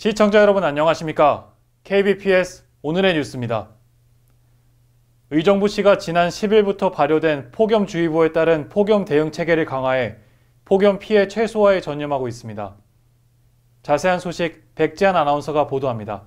시청자 여러분 안녕하십니까? KBPS 오늘의 뉴스입니다. 의정부시가 지난 10일부터 발효된 폭염주의보에 따른 폭염 대응 체계를 강화해 폭염 피해 최소화에 전념하고 있습니다. 자세한 소식 백지한 아나운서가 보도합니다.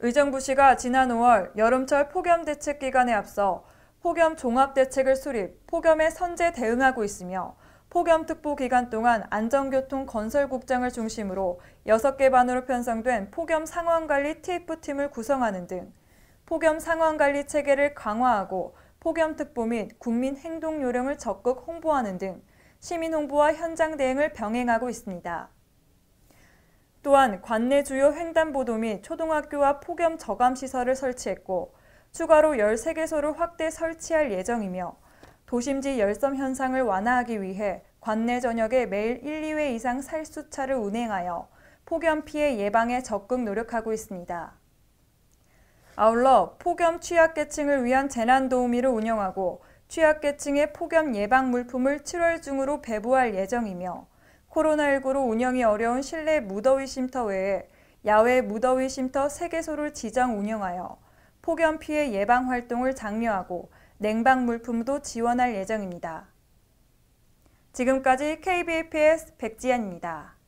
의정부시가 지난 5월 여름철 폭염 대책 기간에 앞서 폭염 종합 대책을 수립, 폭염에 선제 대응하고 있으며 폭염특보 기간 동안 안전교통건설국장을 중심으로 6개 반으로 편성된 폭염 상황관리 TF팀을 구성하는 등 폭염 상황관리 체계를 강화하고 폭염특보 및 국민 행동 요령을 적극 홍보하는 등 시민 홍보와 현장 대응을 병행하고 있습니다. 또한 관내 주요 횡단보도 및 초등학교와 폭염 저감 시설을 설치했고 추가로 13개소를 확대 설치할 예정이며 도심지 열섬 현상을 완화하기 위해 관내 전역에 매일 1, 2회 이상 살수차를 운행하여 폭염 피해 예방에 적극 노력하고 있습니다. 아울러 폭염 취약계층을 위한 재난도우미를 운영하고 취약계층의 폭염 예방 물품을 7월 중으로 배부할 예정이며 코로나19로 운영이 어려운 실내 무더위 쉼터 외에 야외 무더위 쉼터 3개소를 지정 운영하여 폭염 피해 예방 활동을 장려하고 냉방 물품도 지원할 예정입니다. 지금까지 KBPS 백지연입니다.